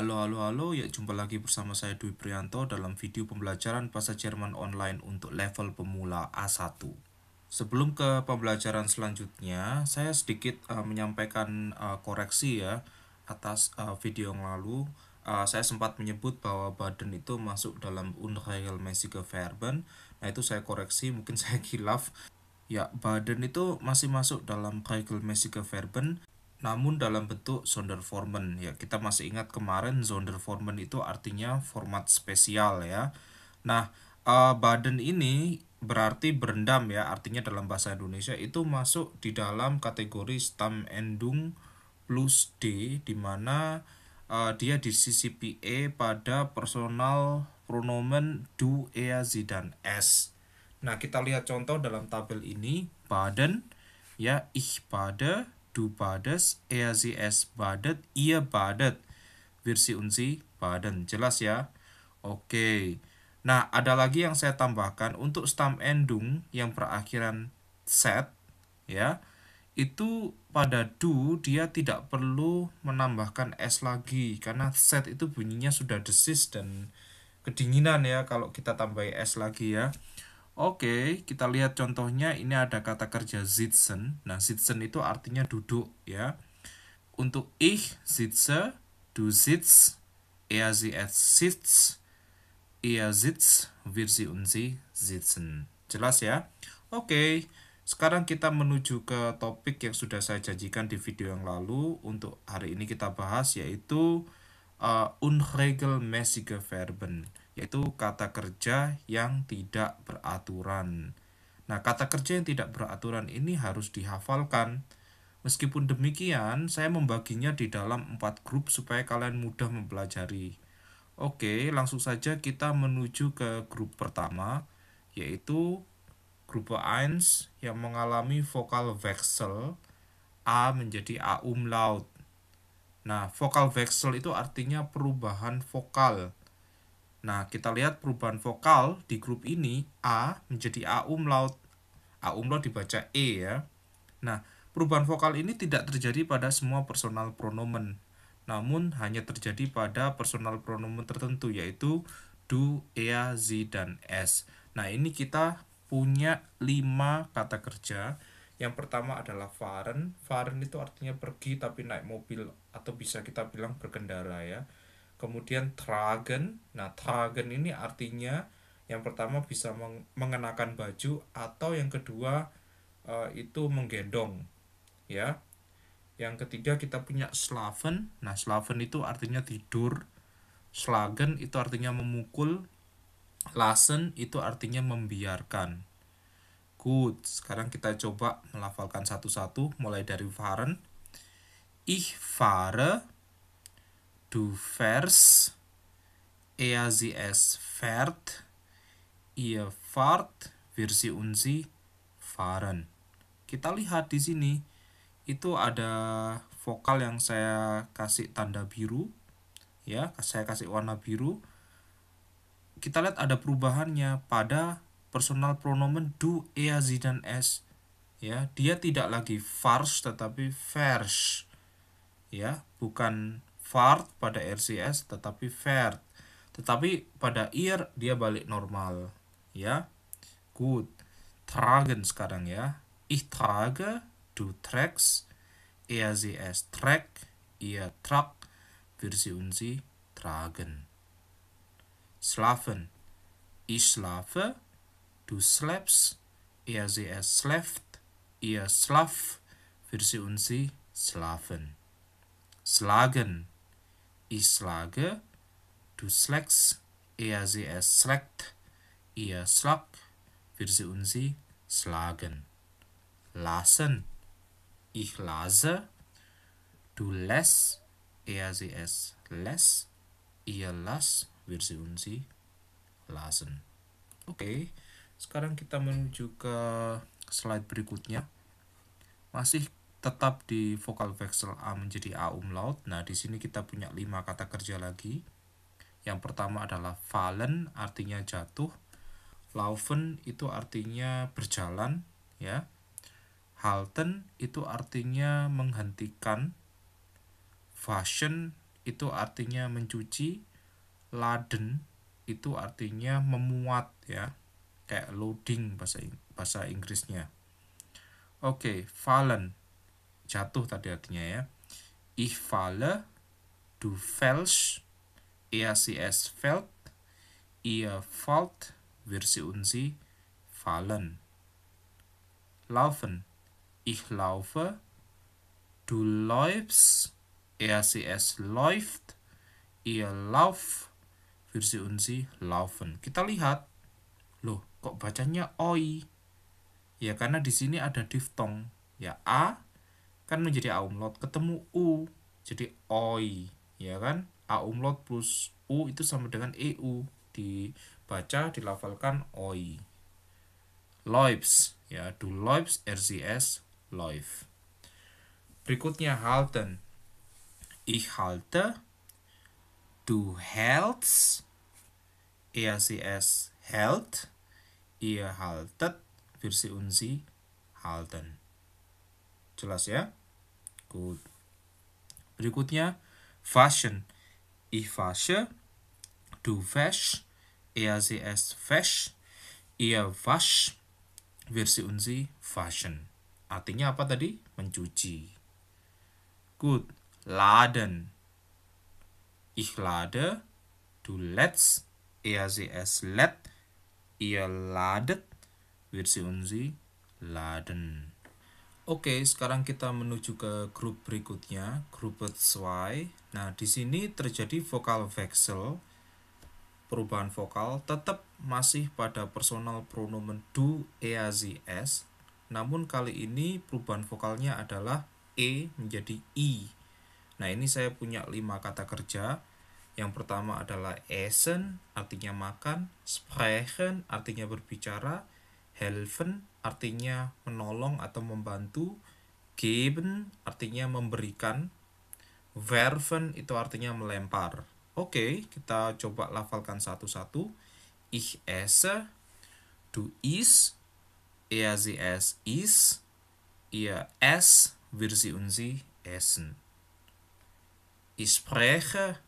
Halo halo halo, ya jumpa lagi bersama saya Dwi Prianto dalam video pembelajaran bahasa Jerman online untuk level pemula A1. Sebelum ke pembelajaran selanjutnya, saya sedikit uh, menyampaikan uh, koreksi ya atas uh, video yang lalu. Uh, saya sempat menyebut bahwa Baden itu masuk dalam unregelmäßige Verben. Nah, itu saya koreksi, mungkin saya kilaf. Ya, Baden itu masih masuk dalam regelmäßige Verben namun dalam bentuk Sonderformen ya. Kita masih ingat kemarin Sonderformen itu artinya format spesial ya. Nah, uh, Baden ini berarti berendam ya, artinya dalam bahasa Indonesia itu masuk di dalam kategori endung plus D di mana uh, dia di CCPA e pada personal pronomen du, ea, sie dan es. Nah, kita lihat contoh dalam tabel ini Baden ya, ich bade Du badest, er sie es badet, ihr iya badet. Wir sie und sie baden. Jelas ya? Oke. Nah, ada lagi yang saya tambahkan untuk stam endung yang perakhiran set ya. Itu pada do dia tidak perlu menambahkan s lagi karena set itu bunyinya sudah desis dan kedinginan ya kalau kita tambahi s lagi ya. Oke, kita lihat contohnya ini ada kata kerja sitzen. Nah, sitzen itu artinya duduk ya. Untuk ich sitze, du sitz, er sie es sitz, er sitz, wir sie und sie sitzen. Jelas ya? Oke, sekarang kita menuju ke topik yang sudah saya janjikan di video yang lalu. Untuk hari ini kita bahas yaitu uh, unregelmäßige Verben yaitu kata kerja yang tidak beraturan. Nah, kata kerja yang tidak beraturan ini harus dihafalkan. Meskipun demikian, saya membaginya di dalam empat grup supaya kalian mudah mempelajari. Oke, langsung saja kita menuju ke grup pertama, yaitu grup Eins yang mengalami vokal wechsel A menjadi A umlaut. Nah, vokal wechsel itu artinya perubahan vokal Nah, kita lihat perubahan vokal di grup ini A menjadi A umlaut. A umlaut dibaca E ya. Nah, perubahan vokal ini tidak terjadi pada semua personal pronomen, namun hanya terjadi pada personal pronomen tertentu yaitu do, ea, z, dan s. Nah, ini kita punya lima kata kerja. Yang pertama adalah varen. Varen itu artinya pergi tapi naik mobil atau bisa kita bilang berkendara ya kemudian tragen. Nah, tragen ini artinya yang pertama bisa mengenakan baju atau yang kedua eh, itu menggendong. Ya. Yang ketiga kita punya slaven. Nah, slaven itu artinya tidur. Slagen itu artinya memukul. Lassen itu artinya membiarkan. Good. Sekarang kita coba melafalkan satu-satu mulai dari fahren. Ich fahre Du fährst, er sie es fährt, ihr fahrt, wir sie und sie fahren. Kita lihat di sini itu ada vokal yang saya kasih tanda biru ya, saya kasih warna biru. Kita lihat ada perubahannya pada personal pronomen du, er, sie dan es ya. Dia tidak lagi fars tetapi vers ya, bukan Fart pada RCS tetapi VERT. Tetapi pada ear dia balik normal. Ya. good. Tragen sekarang ya. Ich trage, du tracks, er sie es trägt, ihr tragt, wir sie und sie tragen. Schlafen. Ich schlafe, du schläfst, er sie es schläft, ihr schlaf wir sie und sie schlafen. Schlagen. Ich schlage, du schlägst, er sie es schlägt, ihr schlagt, wir sie und sie schlagen. Lassen, ich lase, du lässt, er sie es lässt, ihr las, wir sie und sie lassen. Oke, okay. sekarang kita menuju ke slide berikutnya. Masih tetap di vokal vexel A menjadi A umlaut. Nah, di sini kita punya lima kata kerja lagi. Yang pertama adalah fallen artinya jatuh. Laufen itu artinya berjalan ya. Halten itu artinya menghentikan. Fashion itu artinya mencuci. Laden itu artinya memuat ya kayak loading bahasa bahasa Inggrisnya oke okay, fallen jatuh tadi artinya ya. Ich falle, du fällst, er sie es fällt, ihr fällt, wir sie und sie fallen. Laufen, ich laufe, du läufst, er sie es läuft, ihr lauf, wir sie und sie laufen. Kita lihat, loh kok bacanya oi? Ya karena di sini ada diftong, ya a kan menjadi a umlaut ketemu u jadi oi ya kan a umlaut plus u itu sama dengan eu dibaca dilafalkan oi loips ya du loips rcs loif berikutnya halten ich halte du hältst rcs e hält ihr haltet versi unsi halten jelas ya Good. Berikutnya fashion. Ich wasche, du wäschst, er sie es wäscht, ihr wasch, wir sie und sie fashion. Artinya apa tadi? Mencuci. Good. Laden. Ich lade, du lädst, er sie es lädt, ihr ladet, wir sie und sie laden. Oke, sekarang kita menuju ke grup berikutnya, grup Y. Nah, di sini terjadi vokal veksel perubahan vokal tetap masih pada personal pronomen do, z, s. Namun kali ini perubahan vokalnya adalah e menjadi i. Nah, ini saya punya lima kata kerja. Yang pertama adalah essen, artinya makan, sprechen, artinya berbicara, helfen, artinya menolong atau membantu. Geben artinya memberikan. Werfen itu artinya melempar. Oke, kita coba lafalkan satu-satu. Ich esse, du is, er sie es is, ihr es, wir sie und sie essen. Ich spreche,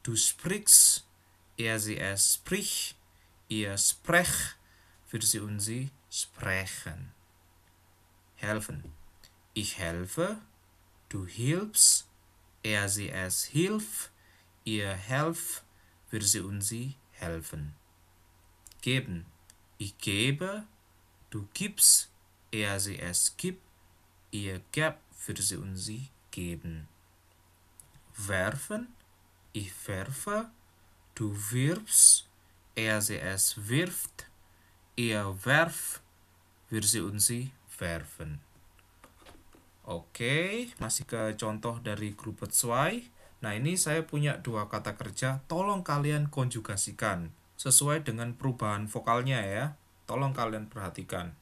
du sprichst, er sie es sprich ihr sprech, wir sie und sie sprechen. Helfen. Ich helfe, du hilfst, er sie es hilft, ihr helf. wir sie und sie helfen. Geben. Ich gebe, du gibst, er sie es gibt, ihr gebt, für sie und sie geben. Werfen. Ich werfe, du wirfst, er sie es wirft, ihr iya, werf wir sie sie werfen Oke, masih ke contoh dari grup 2. Nah, ini saya punya dua kata kerja. Tolong kalian konjugasikan sesuai dengan perubahan vokalnya ya. Tolong kalian perhatikan.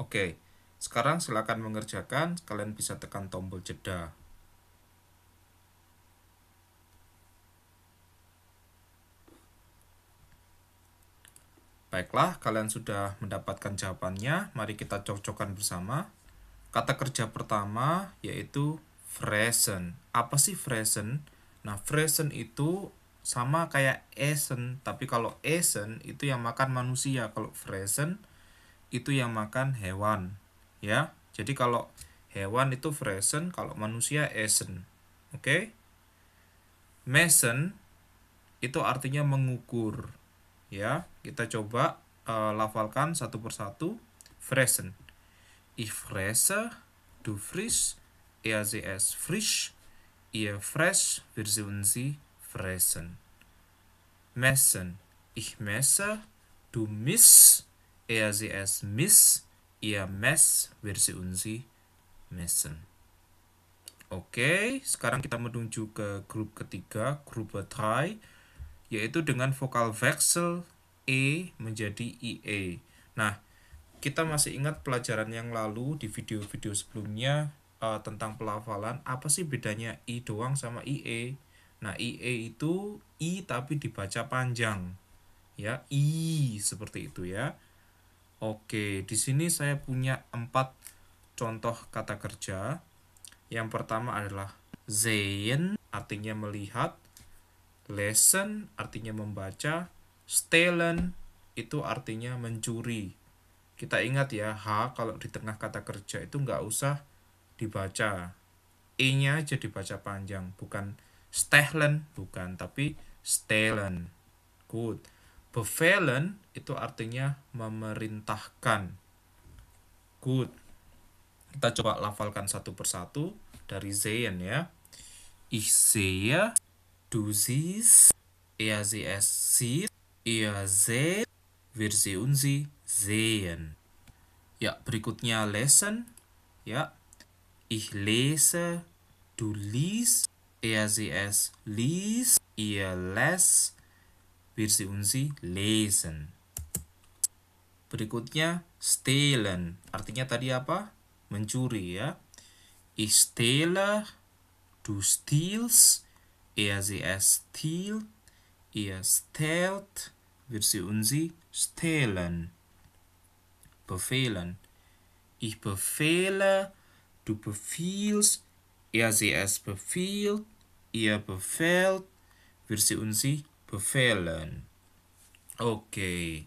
Oke, sekarang silakan mengerjakan. Kalian bisa tekan tombol jeda. Baiklah, kalian sudah mendapatkan jawabannya. Mari kita cocokkan bersama. Kata kerja pertama yaitu fresen. Apa sih fresen? Nah, fresen itu sama kayak esen, tapi kalau esen itu yang makan manusia, kalau fresen itu yang makan hewan, ya. Jadi kalau hewan itu fresen, kalau manusia esen. Oke? Okay? Measure itu artinya mengukur ya kita coba uh, lafalkan satu persatu fresen ich fresse du frisch er sie es frisch ihr fresh wir sehen sie fressen messen ich messe du miss er sie es miss ihr mess wir sehen sie messen Oke, okay, sekarang kita menuju ke grup ketiga, grup 3 yaitu dengan vokal veksel E menjadi IE. Nah, kita masih ingat pelajaran yang lalu di video-video sebelumnya uh, tentang pelafalan apa sih bedanya I doang sama IE? Nah, IE itu I tapi dibaca panjang. Ya, I seperti itu ya. Oke, di sini saya punya empat contoh kata kerja. Yang pertama adalah Zayn, artinya melihat. Lesson artinya membaca, stelen itu artinya mencuri. Kita ingat ya, H kalau di tengah kata kerja itu nggak usah dibaca. E-nya aja dibaca panjang, bukan stehlen, bukan, tapi stelen. Good. Bevelen itu artinya memerintahkan. Good. Kita coba lafalkan satu persatu dari Zayn ya. Ich sehe Du siehst, er sie es sieht, er seht, wir sie und sie sehen. Ya, berikutnya lesson. Ya, ich lese, du liest, er sie es liest, ihr les, wir sie und sie lesen. Berikutnya stehlen. Artinya tadi apa? Mencuri ya. Ich stehle, du stiehlst, Er sie es stiehlt, er stellt, wird sie sie stehlen. Befehlen. Ich befehle, du befiehlst, er sie es befiehlt, ihr befehlt, wird sie sie befehlen. Oke, okay.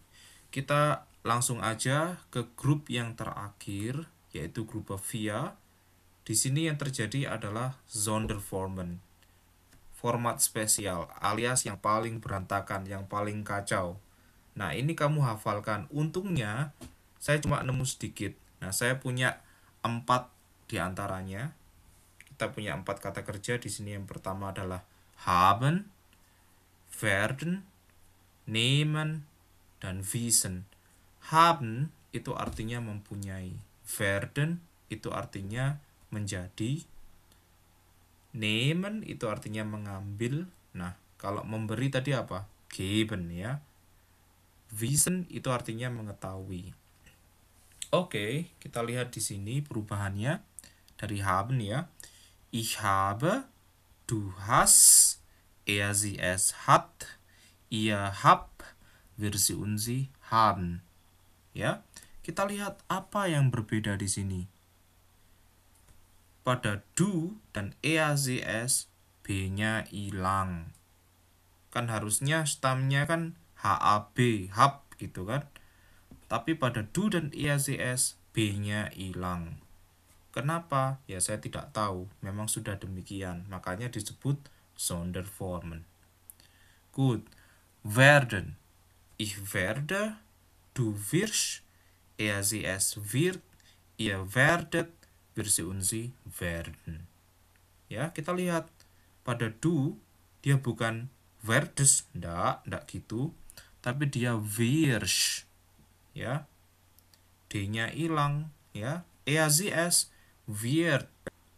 kita langsung aja ke grup yang terakhir, yaitu grup via. Di sini yang terjadi adalah Zonderformen format spesial alias yang paling berantakan, yang paling kacau. Nah, ini kamu hafalkan. Untungnya saya cuma nemu sedikit. Nah, saya punya empat di antaranya. Kita punya empat kata kerja di sini. Yang pertama adalah haben, werden, nehmen, dan wissen. Haben itu artinya mempunyai, werden itu artinya menjadi, nehmen itu artinya mengambil. Nah, kalau memberi tadi apa? Geben ya. Wissen itu artinya mengetahui. Oke, okay, kita lihat di sini perubahannya dari haben ya. Ich habe, du hast, er sie es hat, ihr habt, wir sie und sie haben. Ya, kita lihat apa yang berbeda di sini pada do dan eazs b-nya hilang. Kan harusnya stamnya kan hab, hab gitu kan. Tapi pada do dan eazs b-nya hilang. Kenapa? Ya saya tidak tahu. Memang sudah demikian. Makanya disebut Sonderformen. Good, Werden. Ich werde, du wirst, eazs wird, ihr werdet, wir sie werden. Ya, kita lihat pada du dia bukan werdes, ndak, ndak gitu, tapi dia wirsch. Ya. D-nya hilang, ya. E EAZS weird.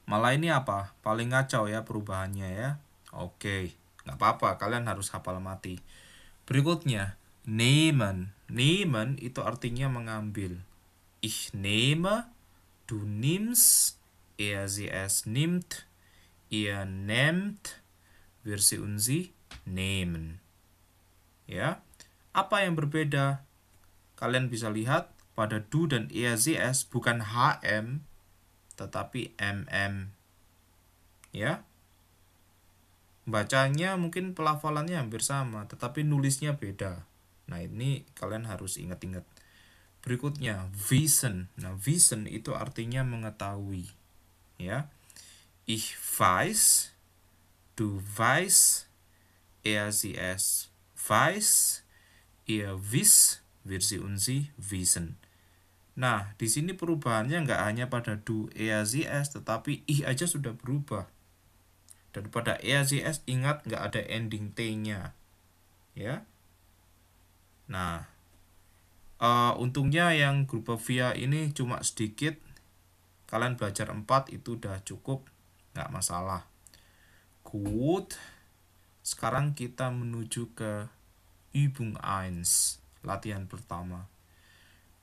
Malah ini apa? Paling ngacau ya perubahannya ya. Oke, nggak apa-apa, kalian harus hafal mati. Berikutnya, nehmen. Nehmen itu artinya mengambil. Ich nehme Du nimmst, er sie es nimmt, ihr nehmt, wir sie und sie nehmen. Ya. Apa yang berbeda? Kalian bisa lihat pada du dan es bukan HM tetapi MM. Ya. Bacanya mungkin pelafalannya hampir sama, tetapi nulisnya beda. Nah, ini kalian harus ingat-ingat. Berikutnya, vision. Nah, vision itu artinya mengetahui. Ya. Ich weiß, du weißt, er sie es weiß, ihr wiss, wir sie und sie wissen. Nah, di sini perubahannya nggak hanya pada du er sie es, tetapi ich aja sudah berubah. Dan pada er sie es, ingat nggak ada ending T-nya. Ya. Nah, uh, untungnya yang grup via ini cuma sedikit kalian belajar 4 itu udah cukup nggak masalah good sekarang kita menuju ke Übung 1 latihan pertama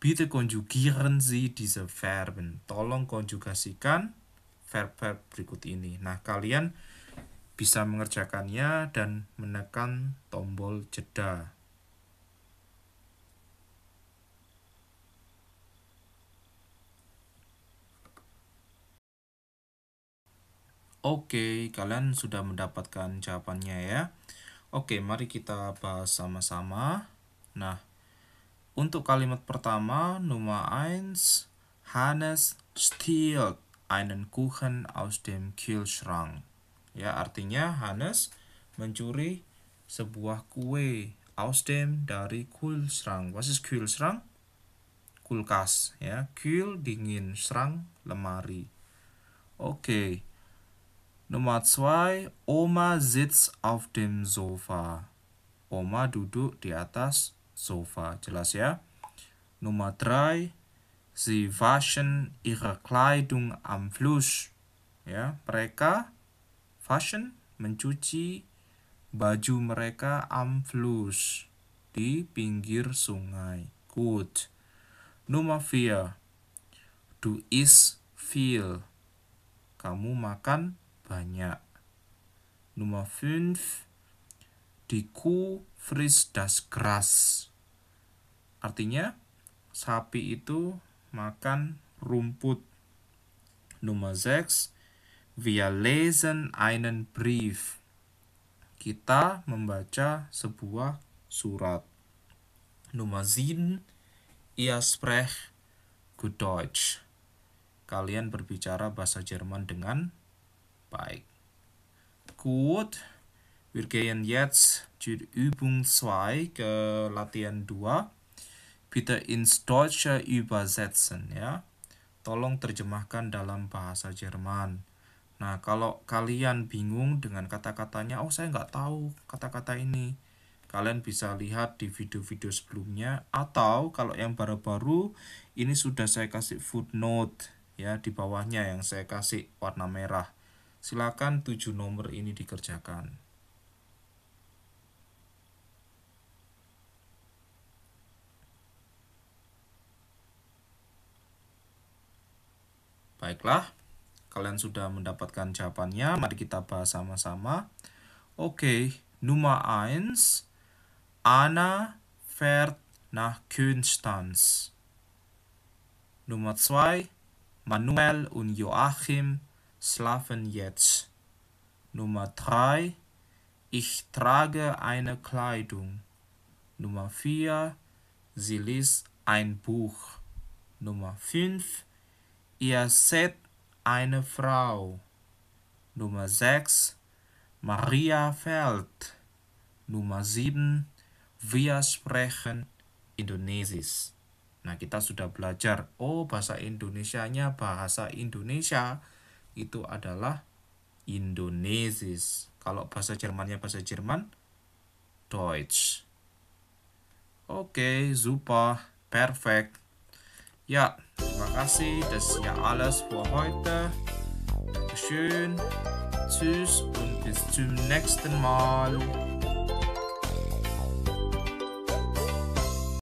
Bitte konjugieren Sie diese Verben. Tolong konjugasikan verb-verb berikut ini. Nah, kalian bisa mengerjakannya dan menekan tombol jeda. Oke, kalian sudah mendapatkan jawabannya ya. Oke, mari kita bahas sama-sama. Nah, untuk kalimat pertama, Nummer 1, Hannes stiehlt einen Kuchen aus dem Kühlschrank. Ya, artinya Hannes mencuri sebuah kue aus dem dari Kühlschrank. Was ist Kühlschrank? Kulkas, ya. Kühl dingin, serang lemari. Oke. Okay. Nummer zwei, Oma sitzt auf dem Sofa. Oma duduk di atas Sofa. Jelas ya? Nummer drei, sie waschen ihre Kleidung am Fluss. Ya, mereka fashion mencuci baju mereka am Fluss di pinggir sungai. Good. Nummer vier, du isst viel. Kamu makan banyak. Nummer 5. Die Kuh frisst das Gras. Artinya, sapi itu makan rumput. Nummer 6. Wir lesen einen Brief. Kita membaca sebuah surat. Nummer 7. Ihr sprecht gut Deutsch. Kalian berbicara bahasa Jerman dengan Baik, gut. Wir gehen jetzt zu Übung 2, ke Latihan 2. Bitte ins Deutsche übersetzen ya. Tolong terjemahkan dalam bahasa Jerman. Nah, kalau kalian bingung dengan kata-katanya, oh saya nggak tahu kata-kata ini. Kalian bisa lihat di video-video sebelumnya atau kalau yang baru-baru ini sudah saya kasih footnote ya di bawahnya yang saya kasih warna merah. Silakan tujuh nomor ini dikerjakan. Baiklah, kalian sudah mendapatkan jawabannya. Mari kita bahas sama-sama. Oke, okay. Nummer 1. Anna fährt nach Konstanz. Nomor 2. Manuel und Joachim schlafen jetzt. Nummer 3. Ich trage eine Kleidung. Nummer 4. Sie liest ein Buch. Nummer 5. Ihr seht eine Frau. Nummer 6. Maria fällt. Nummer 7. Wir sprechen Indonesisch. Nah, kita sudah belajar, oh bahasa Indonesianya bahasa Indonesia. itu adalah Indonesia. Kalau bahasa Jermannya bahasa Jerman, Deutsch. Oke, okay, super, perfect. Ya, terima kasih. Das ist ja alles für heute. Schön. Tschüss und bis zum nächsten Mal.